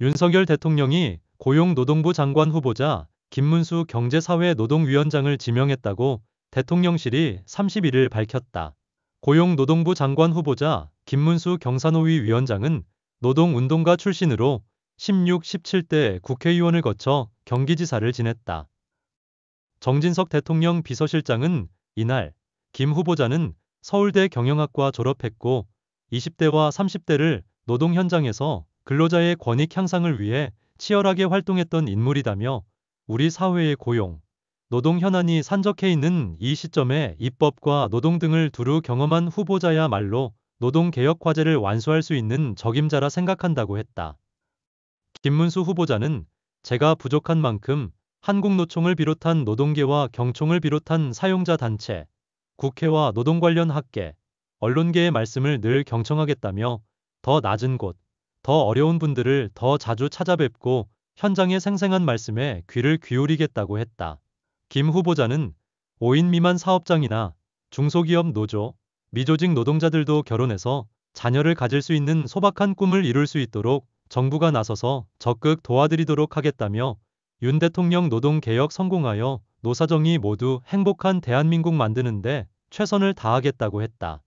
윤석열 대통령이 고용노동부 장관 후보자 김문수 경제사회노동위원장을 지명했다고 대통령실이 31일 밝혔다. 고용노동부 장관 후보자 김문수 경산호위 위원장은 노동운동가 출신으로 16, 17대 국회의원을 거쳐 경기지사를 지냈다. 정진석 대통령 비서실장은 이날 김 후보자는 서울대 경영학과 졸업했고 20대와 30대를 노동 현장에서 근로자의 권익 향상을 위해 치열하게 활동했던 인물이다며 우리 사회의 고용, 노동 현안이 산적해 있는 이 시점에 입법과 노동 등을 두루 경험한 후보자야말로 노동 개혁 과제를 완수할 수 있는 적임자라 생각한다고 했다. 김문수 후보자는 제가 부족한 만큼 한국노총을 비롯한 노동계와 경총을 비롯한 사용자 단체, 국회와 노동 관련 학계, 언론계의 말씀을 늘 경청하겠다며 더 낮은 곳, 더 어려운 분들을 더 자주 찾아뵙고 현장의 생생한 말씀에 귀를 기울이겠다고 했다. 김 후보자는 5인 미만 사업장이나 중소기업 노조, 미조직 노동자들도 결혼해서 자녀를 가질 수 있는 소박한 꿈을 이룰 수 있도록 정부가 나서서 적극 도와드리도록 하겠다며 윤 대통령 노동개혁 성공하여 노사정이 모두 행복한 대한민국 만드는데 최선을 다하겠다고 했다.